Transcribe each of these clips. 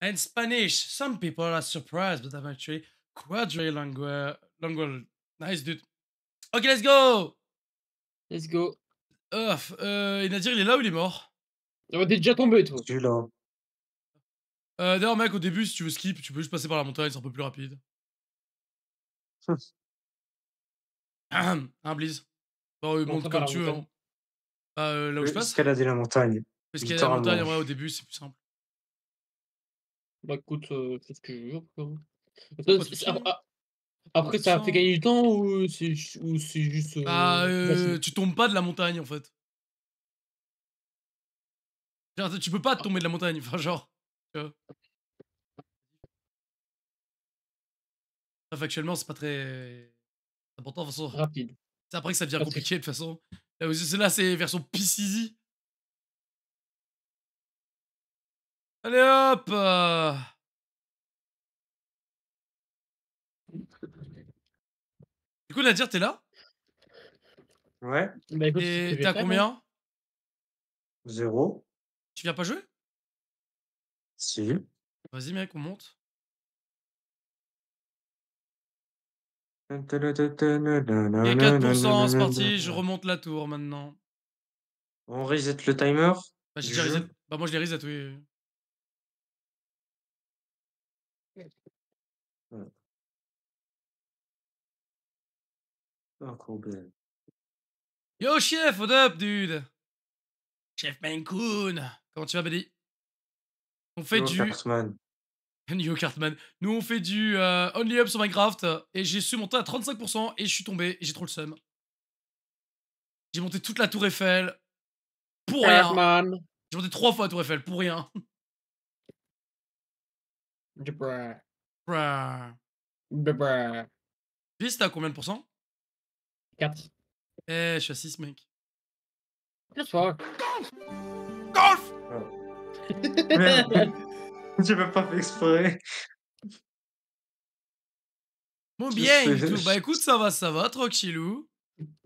And Spanish. Some people are surprised, but I'm actually quadrilingua, lingual. Nice dude. Ok, let's go. Let's go. Euh, euh, Nadir, il est là ou il est mort Il oh, est déjà tombé, toi. Je là. Euh, D'ailleurs, mec, au début, si tu veux skip, tu peux juste passer par la montagne, c'est un peu plus rapide. hein, Blizz Bon, monte comme tu veux. Hein. Bah, euh, là où je, je passe Escalader la montagne. Escalader la montagne, ouais, au début, c'est plus simple. Bah écoute, c'est ce que je veux. Bah, après, hein. ah, ah, ça a fait hein. gagner du temps ou c'est juste. euh, tu tombes pas de la montagne en fait. tu peux pas ah. tomber de la montagne, enfin, genre. Factuellement, c'est pas très important. De toute façon, rapide. c'est après que ça devient compliqué de toute façon. Là, c'est- là, c'est version PCZ. Allez hop euh. Du coup, Nadir, t'es là Ouais. Bah, écoute, Et t'as combien Zéro. Tu viens pas jouer Si. Vas-y, mec, on monte. Il y a 4%, c'est parti, je remonte la tour maintenant. On reset le timer Bah, Bah, moi, je l'ai reset, oui. Yo, chef, what up, dude? Chef Mancoon. Comment tu vas, Benny On fait du. Yo, Cartman. Nous, on fait du euh, Only Up sur Minecraft. Et j'ai su monter à 35% et je suis tombé et j'ai trop le seum. J'ai monté toute la Tour Eiffel. Pour rien. J'ai monté trois fois la Tour Eiffel pour rien. Piste à à combien de pourcents 4. Eh, je suis à 6, mec. Golf Golf Je pas fait exprès. Bon, bien Bah écoute, ça va, ça va, tranquillou.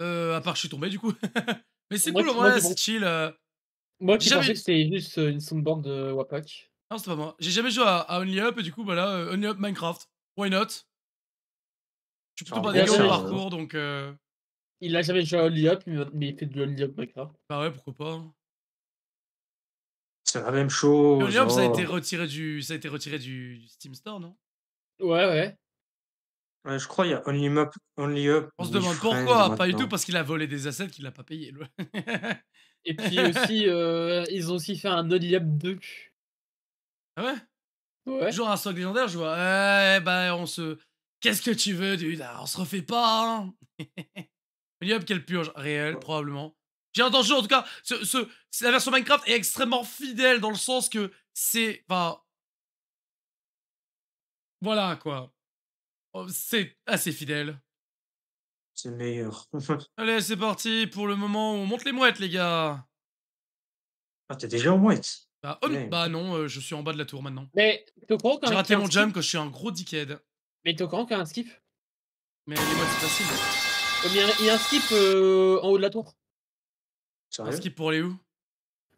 Euh, à part, je suis tombé du coup. Mais c'est cool, au moins, c'est chill. Euh. Moi, je pensais que c'était juste euh, une soundboard de Wapak. Non, c'est pas moi. J'ai jamais joué à, Only Up et du coup, bah euh, Only Up Minecraft. Why not Je suis plutôt pas dégueu au parcours donc. euh, il a jamais joué à Only Up, mais il fait du Only Up maintenant. Bah ouais, pourquoi pas. Hein. C'est la même chose. Only Up, ça a été oh. retiré du, ça a été retiré du Steam Store, non Ouais, ouais. Ouais, je crois qu'il y a Only Up. On se demande pourquoi, pas du tout parce qu'il a volé des assets qu'il n'a pas payé. Et puis aussi, euh, ils ont aussi fait un Only Up 2. Ah ouais Ouais. Genre un soc légendaire, je vois. Eh bah, on se. Qu'est-ce que tu veux, dude ah, On se refait pas, hein. Yup quelle purge réelle, probablement. J'ai danger, en tout cas, ce, la version Minecraft est extrêmement fidèle dans le sens que c'est. Enfin. Voilà, quoi. Oh, c'est assez fidèle. C'est meilleur. Allez, c'est parti pour le moment où on monte les mouettes, les gars. Ah, t'es déjà en mouette bah, hum, bah, non, euh, je suis en bas de la tour maintenant. Mais t'es au courant J'ai raté mon jump quand je suis un gros dickhead. Mais t'es au courant qu'il y a un skip Mais les mouettes, c'est facile. Eh il y, a, un skip euh, en haut de la tour. Un skip pour aller où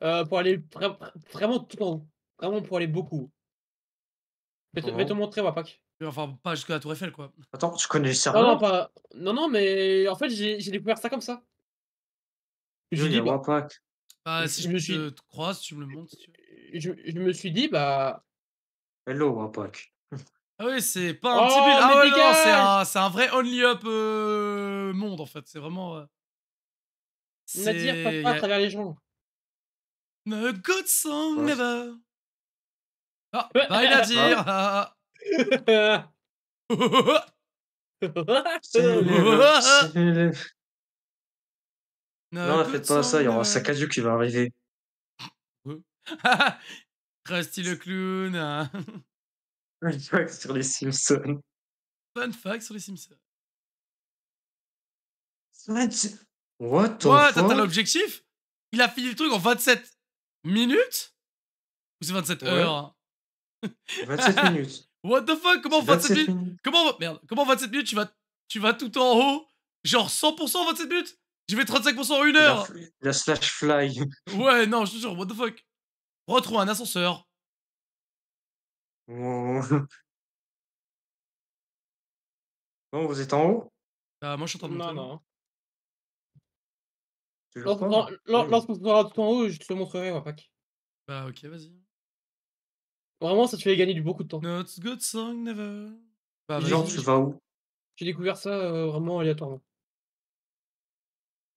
euh, Pour aller vraiment tout en haut. Vraiment pour aller beaucoup. Je vais te montrer, Wapak. Enfin, pas jusqu'à la tour Eiffel, quoi. Attends, tu connais Cerno non non, pas... non, non, mais en fait, j'ai découvert ça comme ça. Je dis, bah... Wapak. Bah, si je, me suis... te croise, tu me le montres. Je, je me suis dit, bah. Hello, Wapak. Ah oui, c'est pas un petit oh, build. Ah c'est un, vrai only up euh, monde en fait. C'est vraiment. Euh, Nadir dire pas à travers les gens. No good song never. Ah, il a dit. Non, faites pas ça, il y aura dieu qui va arriver. Rusty le clown. Hein. Fun fact sur les Simpsons. Fun fact sur les Simpsons. What the Ouais, t'as l'objectif Il a fini le truc en 27 minutes Ou c'est 27 heures 27 hein? minutes. What the fuck Comment 27, minutes, Comment merde, comment 27 minutes tu vas tu vas tout en haut Genre 100% en 27 minutes J'y vais 35% en une heure. La, slash fly. ouais, non, je te jure, what the fuck. Retrouve un ascenseur Bon vous êtes en haut? Ah, moi, je suis en train de Non, hein. non. Lorsqu'on sera tout en haut, je te le montrerai, ma pack. Bah, ok, vas-y. Vraiment, ça te fait gagner du beaucoup de temps. good song never. Bah, Genre, tu vas où? J'ai découvert ça euh, vraiment aléatoirement.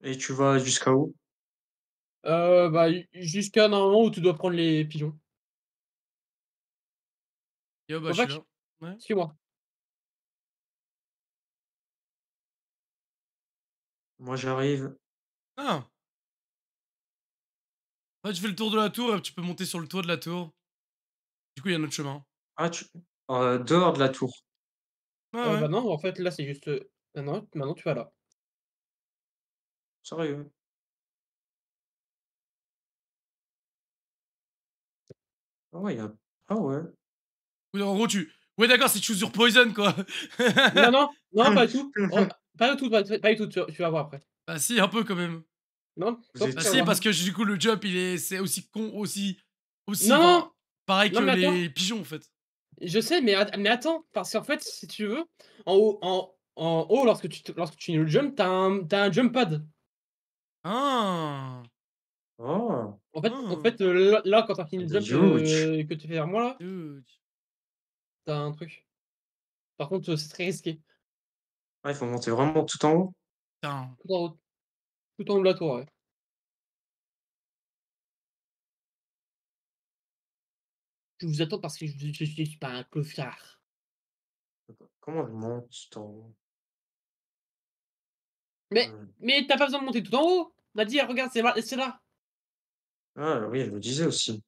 Et tu vas jusqu'à où? Euh, bah, jusqu'à normalement où tu dois prendre les pigeons. Bah, moi j'arrive. Ah! ah tu fais le tour de la tour et tu peux monter sur le toit de la tour. Du coup, il y a un autre chemin. Ah, euh, dehors de la tour. Euh, bah, non, en fait, là, c'est juste. Euh, maintenant, tu vas là. Sérieux. Ah ouais, ah ouais. En gros, Ouais, d'accord, c'est Choose sur Poison, quoi. non, non, non, pas du tout. pas du tout, tu, vas voir après. Bah, si, un peu quand même. Non Bah, si, parce que du coup, le jump, il est, c'est aussi con, aussi. aussi non Pareil que les pigeons, en fait. Je sais, mais, mais attends, parce qu'en fait, si tu veux, en haut, en, en haut lorsque tu lorsque tu le jump, t'as un, un jump pad. Ah Oh. En fait, en ah. fait euh, là, quand t'as fini le jump, euh, que tu fais vers moi, là, T'as un truc. Par contre, c'est très risqué. il faut monter vraiment tout en haut. Tout en haut, tout en de la tour, Je vous attends parce que je, je, suis pas un clochard. Comment je monte tout en haut Mais, hum. mais t'as pas besoin de monter tout en haut Nadir, regarde, c'est là, c'est là. Ah oui, elle me disait aussi.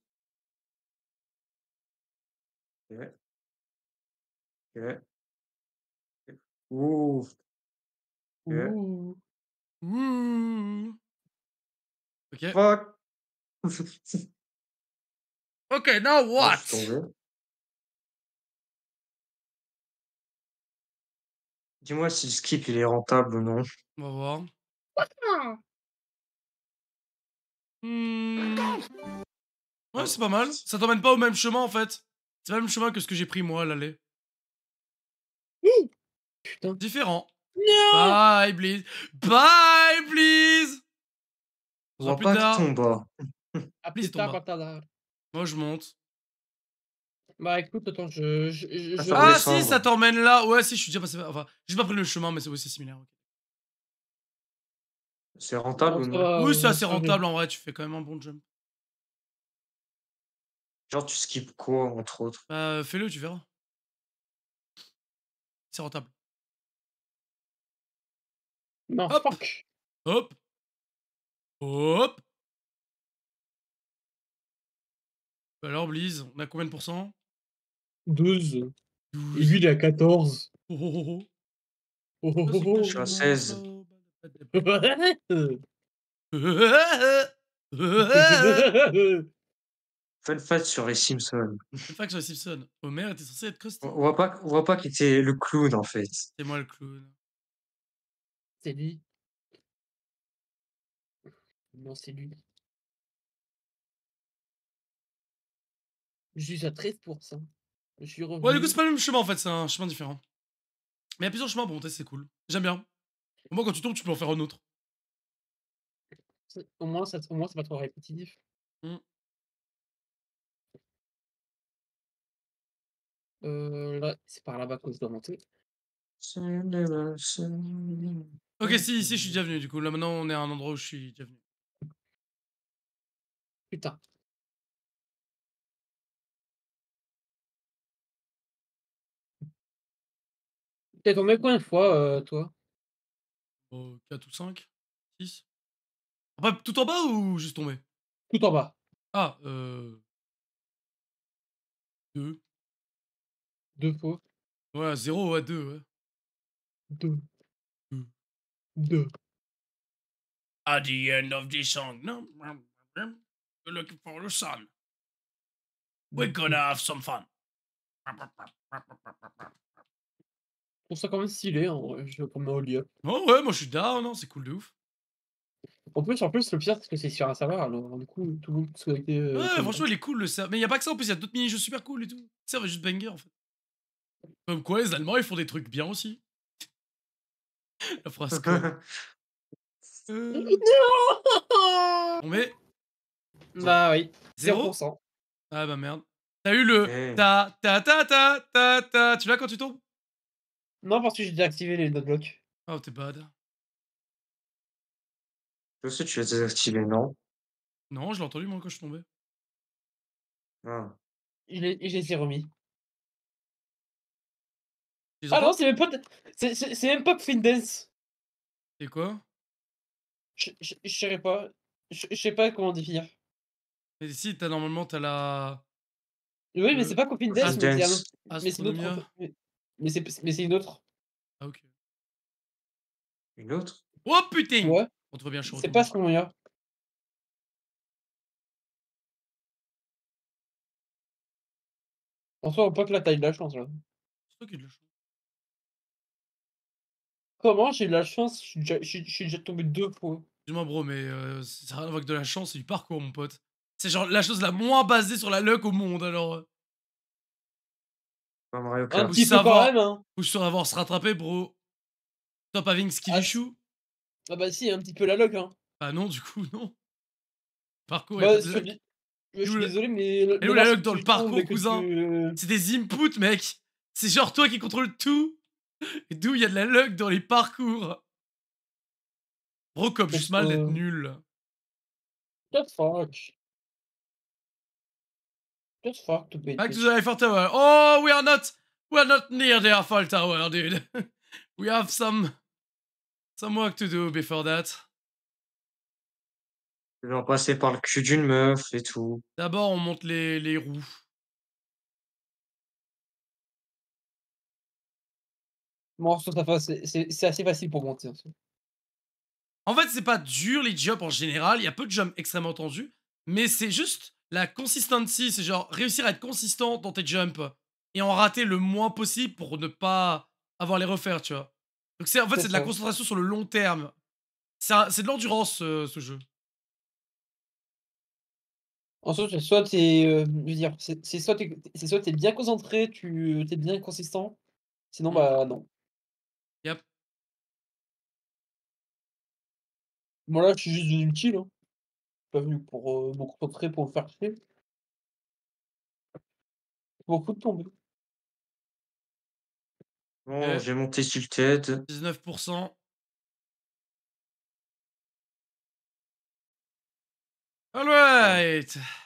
OK. Ouf. OK. OK. now what? Dis-moi si le skip il est rentable ou non. On va voir. Hmm. Ouais, hein? c'est pas mal. Ça t'emmène pas au même chemin en fait. C'est le même chemin que ce que j'ai pris moi à l'aller. Putain. Différent. Bye, please. Bye, please. On va pas tard. tomber. Hein. Moi, je monte. Bah écoute, attends, je. ah, ah si, ça t'emmène là. Ouais, si, je suis déjà passé. Enfin, j'ai pas pris le chemin, mais c'est aussi similaire. C'est rentable ou non Oui, c'est euh, assez rentable en vrai, tu fais quand même un bon jump. Genre, tu skips quoi, entre autres bah, Fais-le, tu verras. C'est rentable. Non, hop, hop, Alors, Blizz, on a combien de pourcents 12. 12. Et lui, il est à 14. Je suis à 16. Fun fact sur les Simpsons. Fun fact sur les Simpsons. Homer était censé être costaud. On voit voit pas qu'il était le clown en fait. C'est moi le clown. C'est lui. Non, c'est lui. Je suis à 13%. Je suis Ouais, du coup, c'est pas le même chemin en fait, c'est un chemin différent. Mais il y a plusieurs chemins pour monter, c'est cool. J'aime bien. Au moins, quand tu tombes, tu peux en faire un autre. Au moins, ça, au moins, c'est pas trop répétitif. Mmh. Euh, là, c'est par là-bas qu'on doit monter. Ok, si, si, je suis déjà venu du coup. Là maintenant, on est à un endroit où je suis déjà venu. Putain. T'es tombé combien de fois, euh, toi 4 ou 5 6 ah, tout en bas ou juste tombé Tout en bas. Ah, euh. 2. 2 fois. Ouais, 0 à 2, ouais. 2. 2. At the end of this song, no, we're looking for the sun. We're gonna have some fun. Je trouve ça quand même stylé, en vrai. je comme au lieu. Oh ouais, moi je suis down, non, hein, c'est cool de ouf. En plus, en plus, le pire, c'est que c'est sur un serveur, alors du coup, tout euh, ouais, franchement, il est cool le serveur. Mais il a pas que ça, en plus, il y a d'autres mini-jeux super cool et tout. C'est juste banger, en fait. Comme quoi, les Allemands, ils font des trucs bien aussi. La phrase euh On met Bah oui. 0%. ah bah merde. T'as eu le eh. ta ta ta ta ta ta. Tu l'as quand tu tombes Non, parce que j'ai désactivé les les blocs. Oh, t'es bad. Je sais, que tu l'as désactivé, non Non, je l'ai entendu moi quand je suis tombé. Ah. Je l'ai remis. Ils Ah non, c'est même pas. C'est, c'est- même pas Fin Dance. C'est quoi Je je- je pas. Je sais pas comment définir. Mais si, t'as normalement, t'as la. Oui, mais c'est pas Coffin Dance, mais c'est un Dance. mais c'est une autre. mais- c'est une autre. Ah, ok. Une autre Oh putain Ouais. On te voit bien chaud. C'est pas ce qu'on a. En soi, on peut que la taille de la chance là. C'est toi qui de Comment j'ai de la chance Je suis déjà, tombé deux fois. Excuse-moi, bro, mais c'est euh, ça rien à de la chance, c'est du parcours, mon pote. C'est genre la chose la moins basée sur la luck au monde, alors. Euh. On Un petit peu quand même. Hein. Faut se rattraper, bro. Top having skill Ah, Ah bah si, un petit peu la luck, Hein. Bah non, du coup, non. Parcours bah, Je suis désolé, mais. Et la luck dans le parcours, cousin C'est des inputs, mec. C'est genre toi qui contrôle tout. D'où il y a de la luck dans les parcours. Brocop, juste mal d'être nul. The fuck? the fuck to Back to the Eiffel Tower. Oh, we are not, we are not near the Eiffel Tower, dude. we have some, some work to do before that. vais passer par le cul d'une meuf et tout. D'abord, on monte les, les roues. Moi, c'est assez facile pour monter. En fait, c'est pas dur les jumps en général. Il y a peu de jumps extrêmement tendus. Mais c'est juste la consistency. C'est genre réussir à être consistant dans tes jumps et en rater le moins possible pour ne pas avoir les refaire, tu vois. Donc, en fait, c'est de la concentration sur le long terme. C'est de l'endurance, euh, ce jeu. Ensuite, soit tu c'est soit tu es, es bien concentré, tu es bien consistant, sinon mmh. bah non. Yep. Moi là, je suis juste une me hein. pas venu pour euh, beaucoup me pour faire chier. Beaucoup de tomber. Bon, oh, j'ai monté sur le tête. 19%. All right.